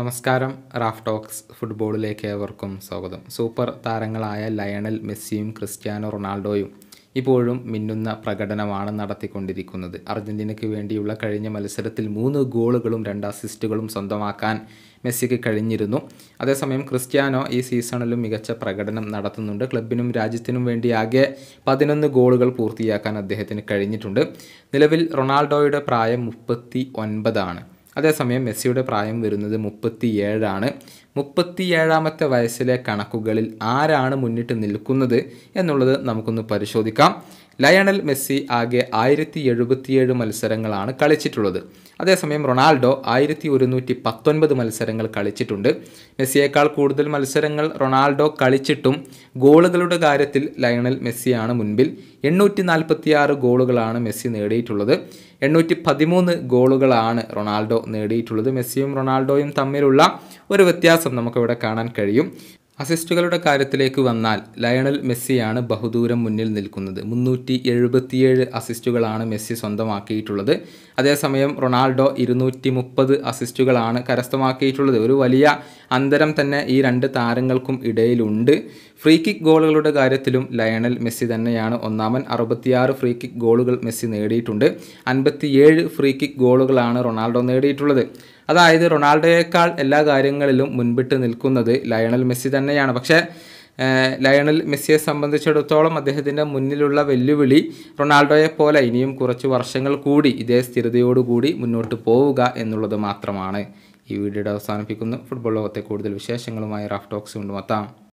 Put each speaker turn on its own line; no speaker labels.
നമസ്കാരം Raf talks ഫുട്ബോളിലേക്ക് ഏവർക്കും സ്വാഗതം സൂപ്പർ താരങ്ങളായ ലയണൽ മെസ്സിയും ക്രിസ്ത്യാനോ റൊണാൾഡോയും ഇപ്പോഴും മിന്നുന്ന പ്രകടനമാണ് നടത്തിക്കൊണ്ടിരിക്കുന്നത് അർജൻറ്റീനയ്ക്ക് വേണ്ടിയുള്ള കഴിഞ്ഞ മത്സരത്തിൽ മൂന്ന് ഗോളുകളും രണ്ട് അസിസ്റ്റുകളും സ്വന്തമാക്കാൻ മെസ്സിക്ക് കഴിഞ്ഞിരുന്നു അതേസമയം ക്രിസ്ത്യാനോ ഈ സീസണിലും മികച്ച പ്രകടനം നടത്തുന്നുണ്ട് ക്ലബിനും രാജ്യത്തിനും വേണ്ടി ആകെ പതിനൊന്ന് ഗോളുകൾ പൂർത്തിയാക്കാൻ അദ്ദേഹത്തിന് കഴിഞ്ഞിട്ടുണ്ട് നിലവിൽ റൊണാൾഡോയുടെ പ്രായം മുപ്പത്തി ഒൻപതാണ് അതേസമയം മെസ്സിയുടെ പ്രായം വരുന്നത് മുപ്പത്തിയേഴാണ് മുപ്പത്തിയേഴാമത്തെ വയസ്സിലെ കണക്കുകളിൽ ആരാണ് മുന്നിട്ട് നിൽക്കുന്നത് എന്നുള്ളത് നമുക്കൊന്ന് പരിശോധിക്കാം ലയണൽ മെസ്സി ആകെ ആയിരത്തി എഴുപത്തിയേഴ് മത്സരങ്ങളാണ് കളിച്ചിട്ടുള്ളത് അതേസമയം റൊണാൾഡോ ആയിരത്തി ഒരുന്നൂറ്റി പത്തൊൻപത് മത്സരങ്ങൾ കളിച്ചിട്ടുണ്ട് മെസ്സിയേക്കാൾ കൂടുതൽ മത്സരങ്ങൾ റൊണാൾഡോ കളിച്ചിട്ടും ഗോളുകളുടെ കാര്യത്തിൽ ലയണൽ മെസ്സിയാണ് മുൻപിൽ എണ്ണൂറ്റി നാൽപ്പത്തിയാറ് ഗോളുകളാണ് മെസ്സി നേടിയിട്ടുള്ളത് എണ്ണൂറ്റി പതിമൂന്ന് ഗോളുകളാണ് റൊണാൾഡോ നേടിയിട്ടുള്ളത് മെസ്സിയും റൊണാൾഡോയും തമ്മിലുള്ള ഒരു വ്യത്യാസം നമുക്കിവിടെ കാണാൻ കഴിയും അസിസ്റ്റുകളുടെ കാര്യത്തിലേക്ക് വന്നാൽ ലയണൽ മെസ്സിയാണ് ബഹുദൂരം മുന്നിൽ നിൽക്കുന്നത് മുന്നൂറ്റി എഴുപത്തിയേഴ് അസിസ്റ്റുകളാണ് മെസ്സി സ്വന്തമാക്കിയിട്ടുള്ളത് അതേസമയം റൊണാൾഡോ ഇരുന്നൂറ്റി മുപ്പത് അസിസ്റ്റുകളാണ് കരസ്ഥമാക്കിയിട്ടുള്ളത് ഒരു വലിയ അന്തരം തന്നെ ഈ രണ്ട് താരങ്ങൾക്കും ഇടയിലുണ്ട് ഫ്രീ കിക്ക് ഗോളുകളുടെ കാര്യത്തിലും ലയണൽ മെസ്സി തന്നെയാണ് ഒന്നാമൻ അറുപത്തിയാറ് ഫ്രീ കിക്ക് ഗോളുകൾ മെസ്സി നേടിയിട്ടുണ്ട് അൻപത്തിയേഴ് ഫ്രീ കിക്ക് ഗോളുകളാണ് റൊണാൾഡോ നേടിയിട്ടുള്ളത് അതായത് റൊണാൾഡോയേക്കാൾ എല്ലാ കാര്യങ്ങളിലും മുൻപിട്ട് നിൽക്കുന്നത് ലയണൽ മെസ്സി തന്നെയാണ് പക്ഷേ ലയണൽ മെസ്സിയെ സംബന്ധിച്ചിടത്തോളം അദ്ദേഹത്തിൻ്റെ മുന്നിലുള്ള വെല്ലുവിളി റൊണാൾഡോയെ പോലെ ഇനിയും കുറച്ച് വർഷങ്ങൾ കൂടി ഇതേ സ്ഥിരതയോടുകൂടി മുന്നോട്ട് പോവുക എന്നുള്ളത് മാത്രമാണ് ഈ വീഡിയോയുടെ അവസാനിപ്പിക്കുന്നു ഫുട്ബോൾ ലോകത്തെ കൂടുതൽ വിശേഷങ്ങളുമായി റാഫ് ടോക്സ് കൊണ്ടുമെത്താം